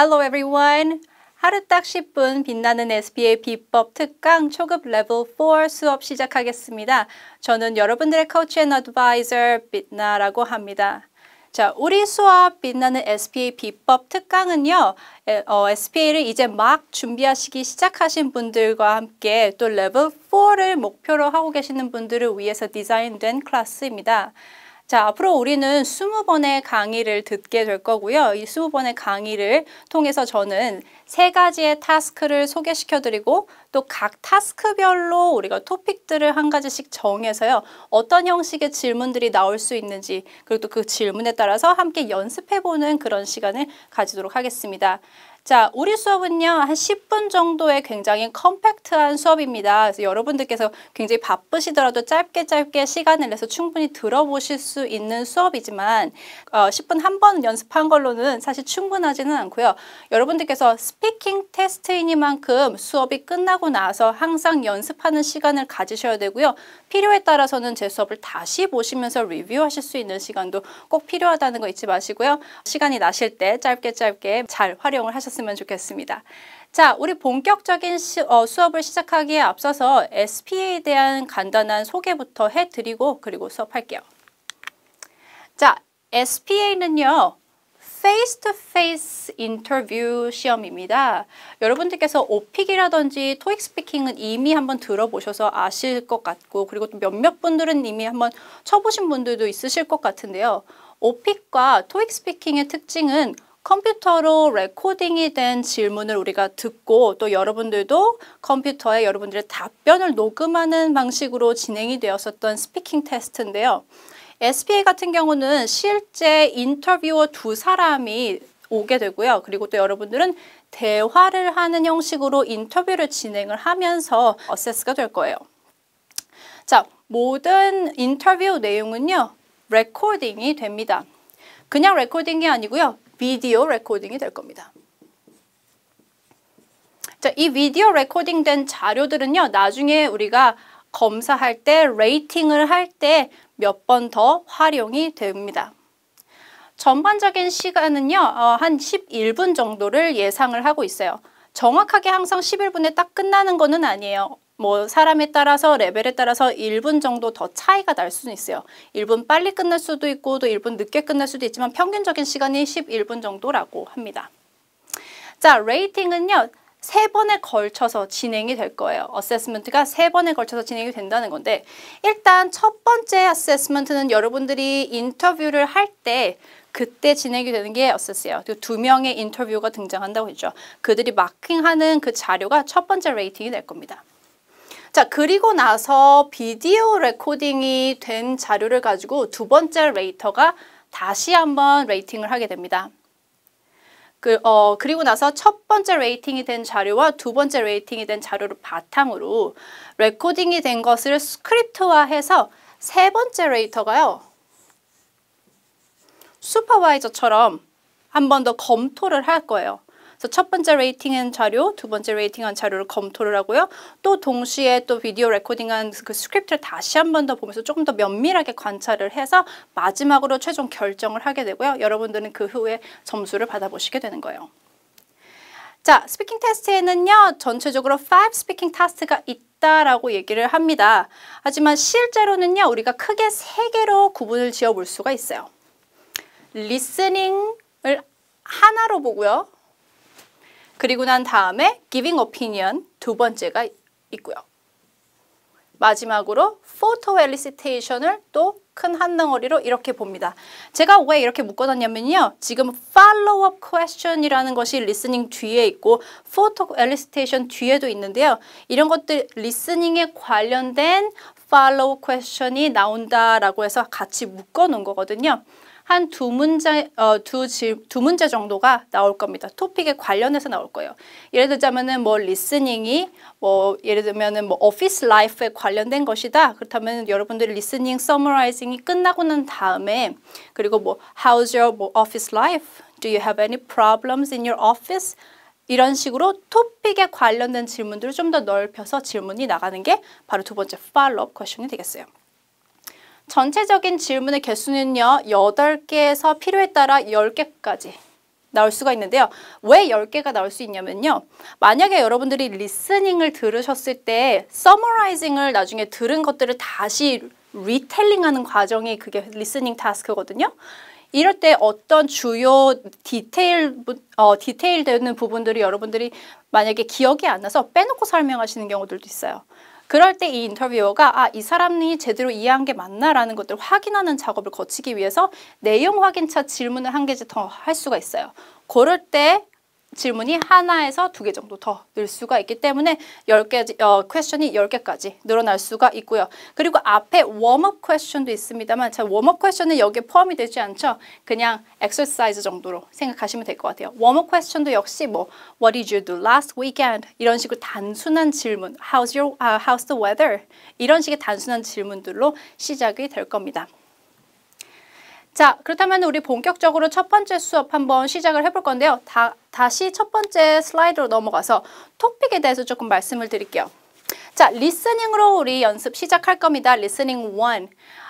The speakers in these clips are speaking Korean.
Hello everyone! 하루 딱 10분 빛나는 SBA 비법 특강 초급 레벨 4 수업 시작하겠습니다. 저는 여러분들의 코치 앤 어드바이저 빛나라고 합니다. 자, 우리 수업 빛나는 SPA 비법 특강은요, 어, SPA를 이제 막 준비하시기 시작하신 분들과 함께 또 레벨 4를 목표로 하고 계시는 분들을 위해서 디자인된 클래스입니다. 자, 앞으로 우리는 20번의 강의를 듣게 될 거고요. 이 20번의 강의를 통해서 저는 세 가지의 타스크를 소개시켜 드리고 또 각 타스크별로 우리가 토픽들을 한 가지씩 정해서요. 어떤 형식의 질문들이 나올 수 있는지 그리고 또 그 질문에 따라서 함께 연습해 보는 그런 시간을 가지도록 하겠습니다. 자, 우리 수업은요, 한 10분 정도의 굉장히 컴팩트한 수업입니다. 그래서 여러분들께서 굉장히 바쁘시더라도 짧게 짧게 시간을 내서 충분히 들어보실 수 있는 수업이지만, 어, 10분 한 번 연습한 걸로는 사실 충분하지는 않고요. 여러분들께서 스피킹 테스트이니만큼 수업이 끝나고 나서 항상 연습하는 시간을 가지셔야 되고요. 필요에 따라서는 제 수업을 다시 보시면서 리뷰하실 수 있는 시간도 꼭 필요하다는 거 잊지 마시고요. 시간이 나실 때 짧게 짧게 잘 활용을 하셨으면 하셨으면 좋겠습니다. 자, 우리 본격적인 시, 어, 수업을 시작하기에 앞서서 SPA에 대한 간단한 소개부터 해드리고 그리고 수업할게요. 자, SPA는요. face-to-face interview -face 시험입니다. 여러분들께서 오픽이라든지 토익 스피킹은 이미 한번 들어보셔서 아실 것 같고 그리고 또 몇몇 분들은 이미 한번 쳐보신 분들도 있으실 것 같은데요. 오픽과 토익 스피킹의 특징은 컴퓨터로 레코딩이 된 질문을 우리가 듣고 또 여러분들도 컴퓨터에 여러분들의 답변을 녹음하는 방식으로 진행이 되었었던 스피킹 테스트인데요. SPA 같은 경우는 실제 인터뷰어 두 사람이 오게 되고요. 그리고 또 여러분들은 대화를 하는 형식으로 인터뷰를 진행을 하면서 어세스가 될 거예요. 자, 모든 인터뷰 내용은요. 레코딩이 됩니다. 그냥 레코딩이 아니고요. 비디오 레코딩이 될 겁니다. 자, 이 비디오 레코딩 된 자료들은요, 나중에 우리가 검사할 때, 레이팅을 할 때 몇 번 더 활용이 됩니다. 전반적인 시간은요, 어, 한 11분 정도를 예상을 하고 있어요. 정확하게 항상 11분에 딱 끝나는 거는 아니에요. 뭐 사람에 따라서 레벨에 따라서 1분 정도 더 차이가 날 수는 있어요. 1분 빨리 끝날 수도 있고 또 1분 늦게 끝날 수도 있지만 평균적인 시간이 11분 정도라고 합니다. 자, 레이팅은요. 세 번에 걸쳐서 진행이 될 거예요. 어세스먼트가 세 번에 걸쳐서 진행이 된다는 건데 일단 첫 번째 어세스먼트는 여러분들이 인터뷰를 할 때 그때 진행이 되는 게 어세스예요. 두 명의 인터뷰가 등장한다고 했죠. 그들이 마킹하는 그 자료가 첫 번째 레이팅이 될 겁니다. 자, 그리고 나서 비디오 레코딩이 된 자료를 가지고 두 번째 레이터가 다시 한번 레이팅을 하게 됩니다. 그, 어, 그리고 나서 첫 번째 레이팅이 된 자료와 두 번째 레이팅이 된 자료를 바탕으로 레코딩이 된 것을 스크립트화해서 세 번째 레이터가요. 슈퍼바이저처럼 한 번 더 검토를 할 거예요. 그래서 첫 번째 레이팅한 자료, 두 번째 레이팅한 자료를 검토를 하고요. 또 동시에 또 비디오 레코딩한 그 스크립트를 다시 한 번 더 보면서 조금 더 면밀하게 관찰을 해서 마지막으로 최종 결정을 하게 되고요. 여러분들은 그 후에 점수를 받아보시게 되는 거예요. 자, 스피킹 테스트에는요, 전체적으로 5 스피킹 테스트가 있다라고 얘기를 합니다. 하지만 실제로는요, 우리가 크게 세 개로 구분을 지어 볼 수가 있어요. 리스닝을 하나로 보고요. 그리고 난 다음에 giving opinion 두 번째가 있고요. 마지막으로 photo elicitation을 또 큰 한 덩어리로 이렇게 봅니다. 제가 왜 이렇게 묶어놨냐면요. 지금 follow-up question이라는 것이 listening 뒤에 있고 photo elicitation 뒤에도 있는데요. 이런 것들 listening에 관련된 follow question이 나온다라고 해서 같이 묶어놓은 거거든요. 한두 문제 어, 두, 두 문제 정도가 나올 겁니다. 토픽에 관련해서 나올 거예요. 예를 들자면은 뭐 리스닝이 뭐 예를 들면은 뭐 오피스 라이프에 관련된 것이다. 그렇다면 여러분들이 리스닝 서머라이징이 끝나고 난 다음에 그리고 뭐 how's your 뭐 office life? Do you have any problems in your office? 이런 식으로 토픽에 관련된 질문들을 좀 더 넓혀서 질문이 나가는 게 바로 두 번째 팔로업 퀘션이 되겠어요. 전체적인 질문의 개수는요. 8개에서 필요에 따라 10개까지 나올 수가 있는데요. 왜 10개가 나올 수 있냐면요. 만약에 여러분들이 리스닝을 들으셨을 때 서머라이징을 나중에 들은 것들을 다시 리텔링하는 과정이 그게 리스닝 타스크거든요. 이럴 때 어떤 주요 디테일, 어, 디테일 되는 부분들이 여러분들이 만약에 기억이 안 나서 빼놓고 설명하시는 경우들도 있어요. 그럴 때 이 인터뷰어가 아, 이 사람이 제대로 이해한 게 맞나라는 것들을 확인하는 작업을 거치기 위해서 내용 확인차 질문을 한개씩더 할 수가 있어요. 그럴 때 질문이 하나에서 두 개 정도 더 늘 수가 있기 때문에 10개, 어, 퀘션이 10개까지 늘어날 수가 있고요. 그리고 앞에 웜업 퀘션도 있습니다만 자, 웜업 퀘션은 여기에 포함이 되지 않죠. 그냥 엑서사이즈 정도로 생각하시면 될 것 같아요. 웜업 퀘션도 역시 뭐 What did you do last weekend? 이런 식으로 단순한 질문 How's, your, uh, how's the weather? 이런 식의 단순한 질문들로 시작이 될 겁니다. 자, 그렇다면 우리 본격적으로 첫 번째 수업 한번 시작을 해볼 건데요. 다, 다시 첫 번째 슬라이드로 넘어가서 토픽에 대해서 조금 말씀을 드릴게요. 자, 리스닝으로 우리 연습 시작할 겁니다. 리스닝 1.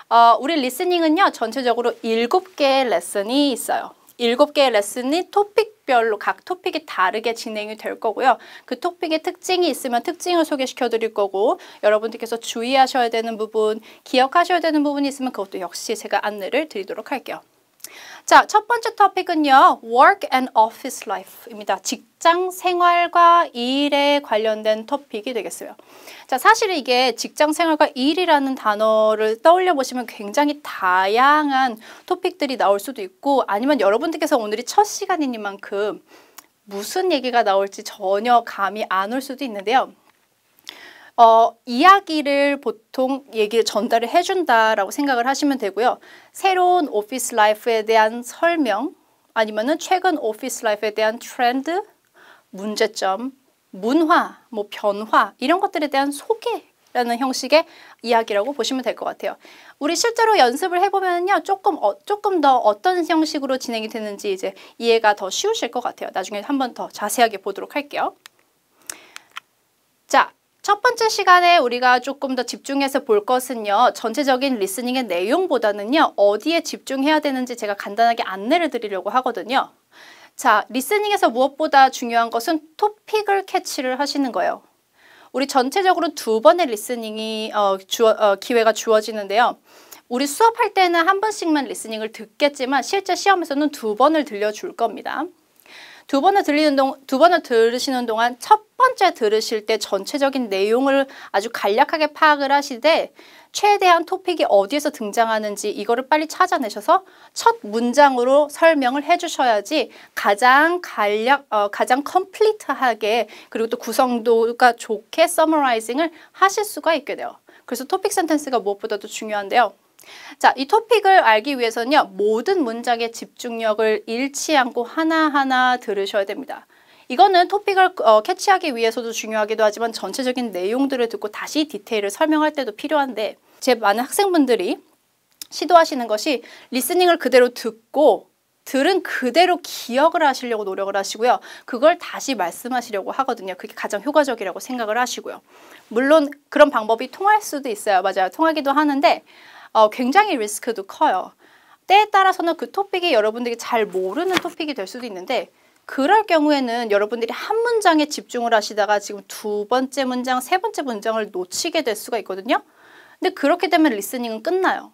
어, 우리 리스닝은요, 전체적으로 7개의 레슨이 있어요. 7개의 레슨이 토픽 토픽별로 각 토픽이 다르게 진행이 될 거고요. 그 토픽의 특징이 있으면 특징을 소개시켜 드릴 거고 여러분들께서 주의하셔야 되는 부분, 기억하셔야 되는 부분이 있으면 그것도 역시 제가 안내를 드리도록 할게요. 자, 첫 번째 토픽은요. work and office life입니다. 직장 생활과 일에 관련된 토픽이 되겠어요. 자, 사실 이게 직장 생활과 일이라는 단어를 떠올려 보시면 굉장히 다양한 토픽들이 나올 수도 있고 아니면 여러분들께서 오늘이 첫시간이니 만큼 무슨 얘기가 나올지 전혀 감이 안 올 수도 있는데요. 어, 이야기를 보통 얘기를 전달을 해준다라고 생각을 하시면 되고요. 새로운 오피스 라이프에 대한 설명 아니면은 최근 오피스 라이프에 대한 트렌드, 문제점, 문화, 뭐 변화 이런 것들에 대한 소개 라는 형식의 이야기라고 보시면 될 것 같아요. 우리 실제로 연습을 해보면요. 조금, 어, 조금 더 어떤 형식으로 진행이 되는지 이제 이해가 더 쉬우실 것 같아요. 나중에 한번 더 자세하게 보도록 할게요. 자, 첫 번째 시간에 우리가 조금 더 집중해서 볼 것은요. 전체적인 리스닝의 내용보다는요. 어디에 집중해야 되는지 제가 간단하게 안내를 드리려고 하거든요. 자, 리스닝에서 무엇보다 중요한 것은 토픽을 캐치를 하시는 거예요. 우리 전체적으로 두 번의 리스닝이 어, 주어, 어, 기회가 주어지는데요. 우리 수업할 때는 한 번씩만 리스닝을 듣겠지만 실제 시험에서는 두 번을 들려줄 겁니다. 두 번을 들리는 동, 두 번을 들으시는 동안 첫 번째 들으실 때 전체적인 내용을 아주 간략하게 파악을 하시되 최대한 토픽이 어디에서 등장하는지 이거를 빨리 찾아내셔서 첫 문장으로 설명을 해주셔야지 가장 간략, 어, 가장 컴플리트하게 그리고 또 구성도가 좋게 서머라이징을 하실 수가 있게 돼요. 그래서 토픽 센텐스가 무엇보다도 중요한데요. 자, 이 토픽을 알기 위해서는요, 모든 문장의 집중력을 잃지 않고 하나하나 들으셔야 됩니다. 이거는 토픽을 어, 캐치하기 위해서도 중요하기도 하지만 전체적인 내용들을 듣고 다시 디테일을 설명할 때도 필요한데 제 많은 학생분들이 시도하시는 것이 리스닝을 그대로 듣고 들은 그대로 기억을 하시려고 노력을 하시고요. 그걸 다시 말씀하시려고 하거든요. 그게 가장 효과적이라고 생각을 하시고요. 물론 그런 방법이 통할 수도 있어요. 맞아요. 통하기도 하는데 어, 굉장히 리스크도 커요. 때에 따라서는 그 토픽이 여러분들이 잘 모르는 토픽이 될 수도 있는데 그럴 경우에는 여러분들이 한 문장에 집중을 하시다가 지금 두 번째 문장, 세 번째 문장을 놓치게 될 수가 있거든요. 근데 그렇게 되면 리스닝은 끝나요.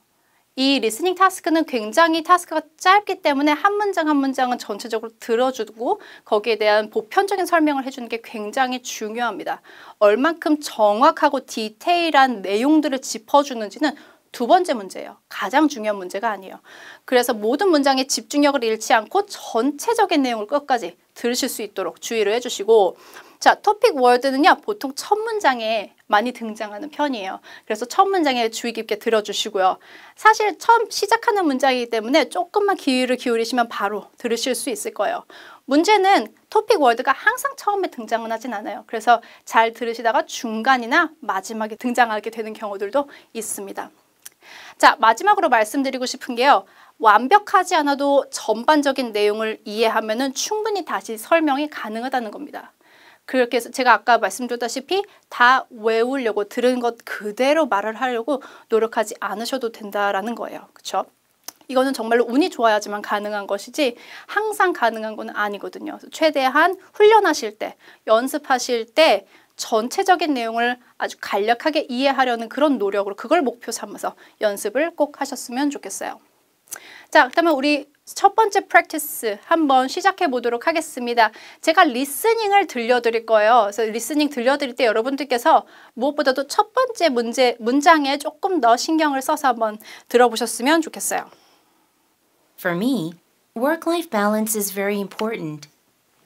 이 리스닝 타스크는 굉장히 타스크가 짧기 때문에 한 문장 한 문장은 전체적으로 들어주고 거기에 대한 보편적인 설명을 해주는 게 굉장히 중요합니다. 얼만큼 정확하고 디테일한 내용들을 짚어주는지는 두 번째 문제예요. 가장 중요한 문제가 아니에요. 그래서 모든 문장에 집중력을 잃지 않고 전체적인 내용을 끝까지 들으실 수 있도록 주의를 해주시고 자, 토픽 월드는요. 보통 첫 문장에 많이 등장하는 편이에요. 그래서 첫 문장에 주의 깊게 들어주시고요. 사실 처음 시작하는 문장이기 때문에 조금만 기회를 기울이시면 바로 들으실 수 있을 거예요. 문제는 토픽 월드가 항상 처음에 등장은 하진 않아요. 그래서 잘 들으시다가 중간이나 마지막에 등장하게 되는 경우들도 있습니다. 자, 마지막으로 말씀드리고 싶은 게요. 완벽하지 않아도 전반적인 내용을 이해하면 은 충분히 다시 설명이 가능하다는 겁니다. 그렇게 해서 제가 아까 말씀드렸다시피 다 외우려고 들은 것 그대로 말을 하려고 노력하지 않으셔도 된다라는 거예요. 그쵸 이거는 정말로 운이 좋아야지만 가능한 것이지 항상 가능한 건 아니거든요. 최대한 훈련하실 때, 연습하실 때 전체적인 내용을 아주 간략하게 이해하려는 그런 노력으로 그걸 목표 삼아서 연습을 꼭 하셨으면 좋겠어요. 자, 그다음에 우리 첫 번째 프랙티스 한번 시작해 보도록 하겠습니다. 제가 리스닝을 들려드릴 거예요. 그래서 리스닝 들려드릴 때 여러분들께서 무엇보다도 첫 번째 문제, 문장에 조금 더 신경을 써서 한번 들어보셨으면 좋겠어요. For me, work-life balance is very important.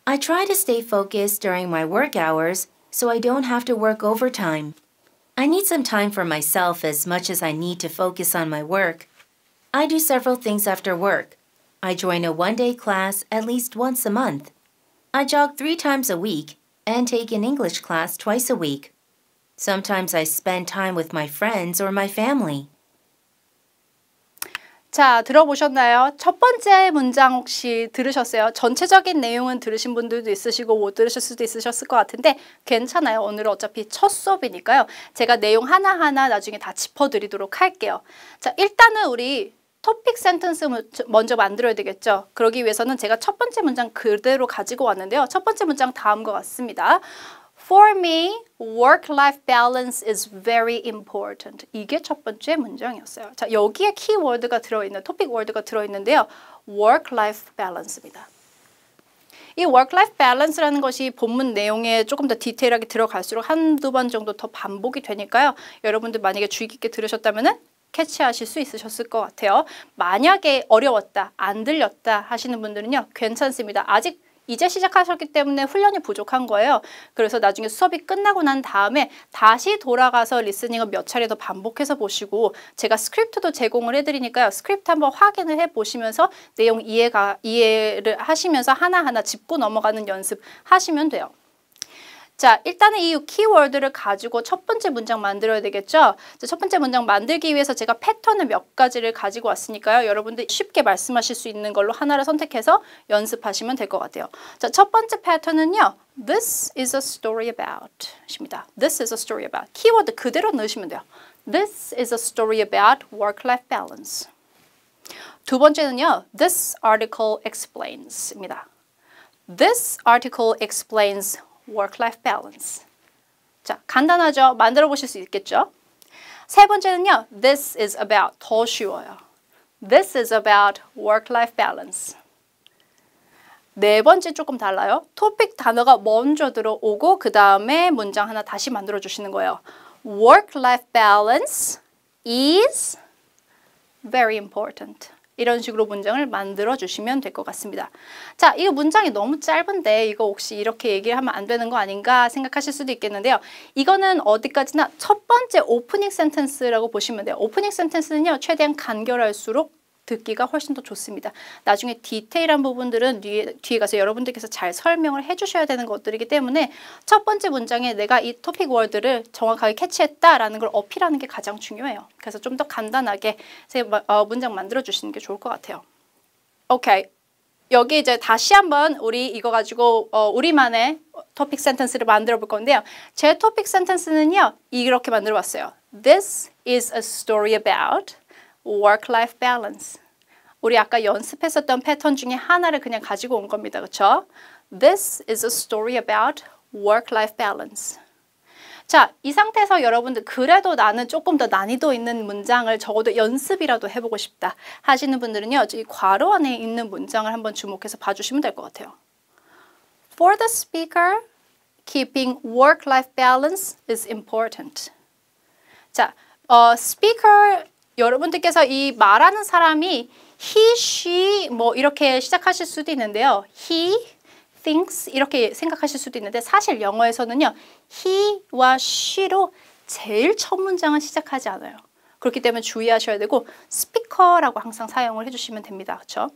I try to stay focused during my work hours so I don't have to work overtime. I need some time for myself as much as I need to focus on my work. I do several things after work. I join a one day class at least once a month. I jog three times a week and take an English class twice a week. Sometimes I spend time with my friends or my family. 자, 들어보셨나요? 첫 번째 문장 혹시 들으셨어요? 전체적인 내용은 들으신 분들도 있으시고 못 들으실 수도 있으셨을 것 같은데 괜찮아요. 오늘은 어차피 첫 수업이니까요. 제가 내용 하나하나 나중에 다 짚어드리도록 할게요. 자, 일단은 우리 토픽 센텐스 먼저 만들어야 되겠죠. 그러기 위해서는 제가 첫 번째 문장 그대로 가지고 왔는데요. 첫 번째 문장 다음과 같습니다. For me, work-life balance is very important. 이게 첫 번째 문장이었어요. 자, 여기에 키워드가 들어있는, 토픽 워드가 들어있는데요. work-life balance입니다. 이 work-life balance라는 것이 본문 내용에 조금 더 디테일하게 들어갈수록 한두 번 정도 더 반복이 되니까요. 여러분들 만약에 주의 깊게 들으셨다면 캐치하실 수 있으셨을 것 같아요. 만약에 어려웠다, 안 들렸다 하시는 분들은요. 괜찮습니다. 아직 이제 시작하셨기 때문에 훈련이 부족한 거예요. 그래서 나중에 수업이 끝나고 난 다음에 다시 돌아가서 리스닝을 몇 차례 더 반복해서 보시고 제가 스크립트도 제공을 해드리니까요. 스크립트 한번 확인을 해보시면서 내용 이해가, 이해를 하시면서 하나하나 짚고 넘어가는 연습 하시면 돼요. 자, 일단은 이 키워드를 가지고 첫 번째 문장 만들어야 되겠죠? 첫 번째 문장 만들기 위해서 제가 패턴을 몇 가지를 가지고 왔으니까요. 여러분들 쉽게 말씀하실 수 있는 걸로 하나를 선택해서 연습하시면 될 것 같아요. 자, 첫 번째 패턴은요. This is a story about 입니다. This is a story about. 키워드 그대로 넣으시면 돼요. This is a story about work-life balance. 두 번째는요. This article explains입니다. This article explains work-life balance. 자, 간단하죠? 만들어 보실 수 있겠죠? 세 번째는요. This is about 더 쉬워요. This is about work-life balance. 네 번째 조금 달라요. 토픽 단어가 먼저 들어오고 그 다음에 문장 하나 다시 만들어 주시는 거예요. Work-life balance is very important. 이런 식으로 문장을 만들어 주시면 될 것 같습니다. 자, 이 문장이 너무 짧은데 이거 혹시 이렇게 얘기하면 를안 되는 거 아닌가 생각하실 수도 있겠는데요. 이거는 어디까지나 첫 번째 오프닝 센텐스라고 보시면 돼요. 오프닝 센텐스는요. 최대한 간결할수록 듣기가 훨씬 더 좋습니다. 나중에 디테일한 부분들은 뒤에, 뒤에 가서 여러분들께서 잘 설명을 해주셔야 되는 것들이기 때문에 첫 번째 문장에 내가 이 토픽 월드를 정확하게 캐치했다라는 걸 어필하는 게 가장 중요해요. 그래서 좀 더 간단하게 어, 문장 만들어 주시는 게 좋을 것 같아요. 오케이. 여기 이제 다시 한번 우리 이거 가지고 어, 우리만의 토픽 센텐스를 만들어 볼 건데요. 제 토픽 센텐스는요. 이렇게 만들어 봤어요. This is a story about work-life balance. 우리 아까 연습했었던 패턴 중에 하나를 그냥 가지고 온 겁니다. 그렇죠? This is a story about work-life balance. 자, 이 상태에서 여러분들 그래도 나는 조금 더 난이도 있는 문장을 적어도 연습이라도 해보고 싶다 하시는 분들은요. 이 괄호 안에 있는 문장을 한번 주목해서 봐주시면 될 것 같아요. For the speaker, keeping work-life balance is important. 자, 어, speaker 여러분들께서 이 말하는 사람이 he, she 뭐 이렇게 시작하실 수도 있는데요. he thinks 이렇게 생각하실 수도 있는데 사실 영어에서는요. he와 she로 제일 첫 문장은 시작하지 않아요. 그렇기 때문에 주의하셔야 되고 스피커라고 항상 사용을 해주시면 됩니다. 그렇죠?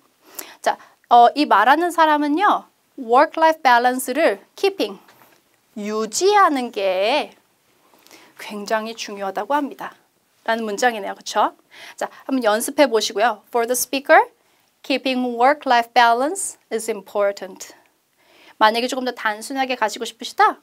자, 어, 이 말하는 사람은요. work-life balance를 keeping, 유지하는 게 굉장히 중요하다고 합니다. 라는 문장이네요. 그렇죠? 자, 한번 연습해 보시고요. For the speaker, keeping work-life balance is important. 만약에 조금 더 단순하게 가지고 싶으시다?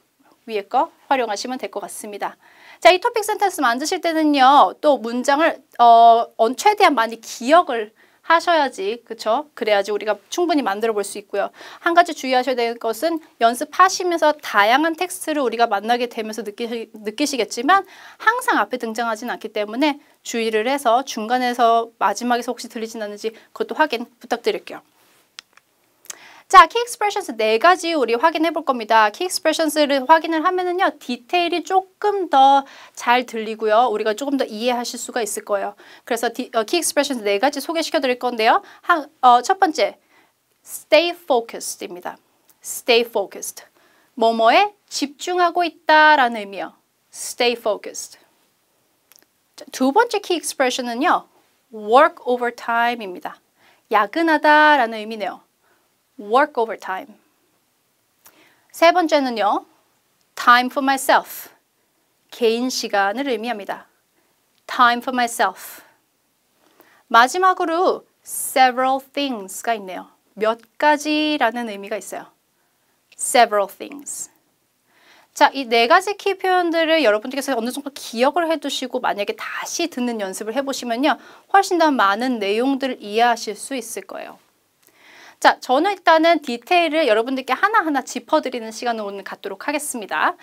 위에 거 활용하시면 될 것 같습니다. 자, 이 토픽 센텐스 만드실 때는요. 또 문장을 어, 최대한 많이 기억을 하셔야지 그쵸? 그래야지 우리가 충분히 만들어 볼 수 있고요. 한 가지 주의하셔야 될 것은 연습하시면서 다양한 텍스트를 우리가 만나게 되면서 느끼시, 느끼시겠지만 항상 앞에 등장하진 않기 때문에 주의를 해서 중간에서 마지막에서 혹시 들리진 않는지 그것도 확인 부탁드릴게요. 자, 키 익스프레션스 네 가지 우리 확인해 볼 겁니다. 키 익스프레션스를 확인을 하면은요. 디테일이 조금 더 잘 들리고요. 우리가 조금 더 이해하실 수가 있을 거예요. 그래서 디, 어, 키 익스프레션스 네 가지 소개시켜 드릴 건데요. 한, 어, 첫 번째, stay focused입니다. stay focused. 뭐뭐에 집중하고 있다라는 의미요. stay focused. 자, 두 번째 키 익스프레션은요. work overtime입니다. 야근하다라는 의미네요. work overtime. 세 번째는요. time for myself. 개인 시간을 의미합니다. time for myself. 마지막으로 several things가 있네요. 몇 가지라는 의미가 있어요. several things. 자, 이 네 가지 키 표현들을 여러분들께서 어느 정도 기억을 해두시고 만약에 다시 듣는 연습을 해보시면요. 훨씬 더 많은 내용들을 이해하실 수 있을 거예요. 자, 저는 일단은 디테일을 여러분들께 하나하나 짚어드리는 시간을 오늘 갖도록 하겠습니다.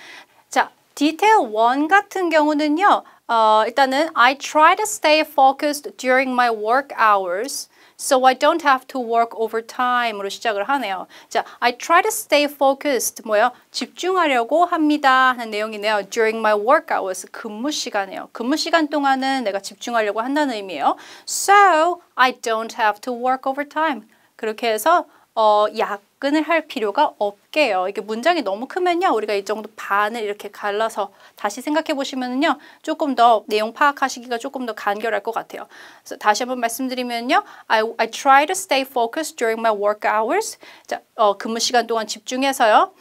자, 디테일 1 같은 경우는요. 어, 일단은 I try to stay focused during my work hours. So I don't have to work overtime으로 시작을 하네요. 자, I try to stay focused 뭐요? 집중하려고 합니다 하는 내용이네요. During my work hours 근무 시간에요. 이 근무 시간 동안은 내가 집중하려고 한다는 의미예요. So I don't have to work overtime. 그렇게 해서 어, 약근을 할 필요가 없게요. 이게 문장이 너무 크면요. 우리가 이 정도 반을 이렇게 갈라서 다시 생각해 보시면요. 조금 더 내용 파악하시기가 조금 더 간결할 것 같아요. 그래서 다시 한번 말씀드리면요. I, I try to stay focused during my work hours. 자, 어, 근무 시간 동안 집중해서요.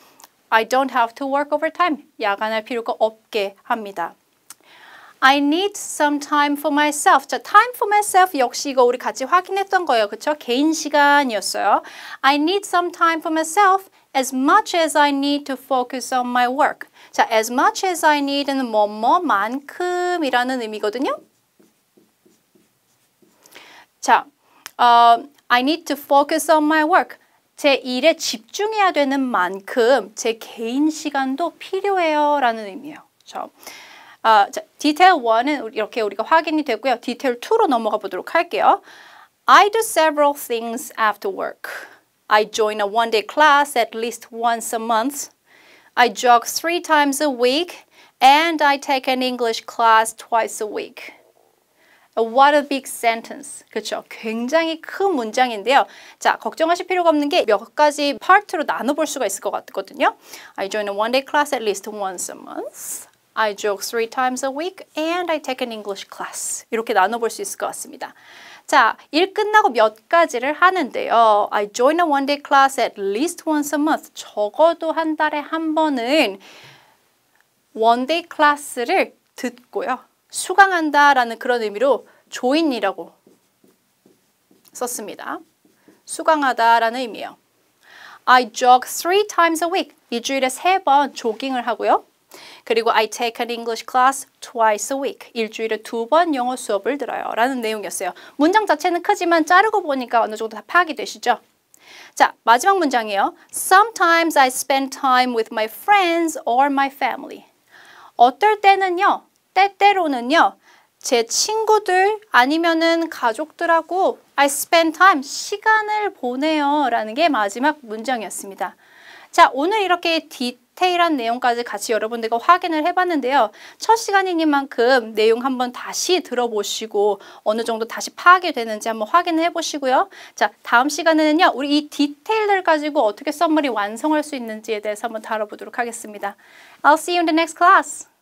I don't have to work overtime. 야간할 필요가 없게 합니다. I need some time for myself. 자, time for myself 역시 이거 우리 같이 확인했던 거예요. 그렇죠 개인 시간이었어요. I need some time for myself as much as I need to focus on my work. 자, as much as I need는 뭐뭐만큼이라는 의미거든요. 자, 어, I need to focus on my work. 제 일에 집중해야 되는 만큼 제 개인 시간도 필요해요 라는 의미예요. 그 어, 자, 디테일 1은 이렇게 우리가 확인이 됐고요. 디테일 2로 넘어가 보도록 할게요. I do several things after work. I join a one-day class at least once a month. I jog three times a week. And I take an English class twice a week. What a big sentence. 그렇죠? 굉장히 큰 문장인데요. 자, 걱정하실 필요가 없는 게 몇 가지 파트로 나눠볼 수가 있을 것 같거든요. I join a one-day class at least once a month. I jog three times a week and I take an English class. 이렇게 나눠볼 수 있을 것 같습니다. 자, 일 끝나고 몇 가지를 하는데요. I join a one-day class at least once a month. 적어도 한 달에 한 번은 one-day c l a s s 를 듣고요. 수강한다라는 그런 의미로 join이라고 썼습니다. 수강하다라는 의미예요. I jog three times a week. 일주일에 세 번 조깅을 하고요. 그리고 I take an English class twice a week. 일주일에 두 번 영어 수업을 들어요. 라는 내용이었어요. 문장 자체는 크지만 자르고 보니까 어느 정도 다 파악이 되시죠? 자, 마지막 문장이에요. Sometimes I spend time with my friends or my family. 어떨 때는요, 때때로는요, 제 친구들 아니면은 가족들하고 I spend time, 시간을 보내요 라는 게 마지막 문장이었습니다. 자, 오늘 이렇게 디, 디테일한 내용까지 같이 여러분들과 확인을 해봤는데요. 첫 시간이니만큼 내용 한번 다시 들어보시고 어느 정도 다시 파악이 되는지 한번 확인해 보시고요. 자, 다음 시간에는요. 우리 이 디테일을 가지고 어떻게 썸머리 완성할 수 있는지에 대해서 한번 다뤄보도록 하겠습니다. I'll see you in the next class.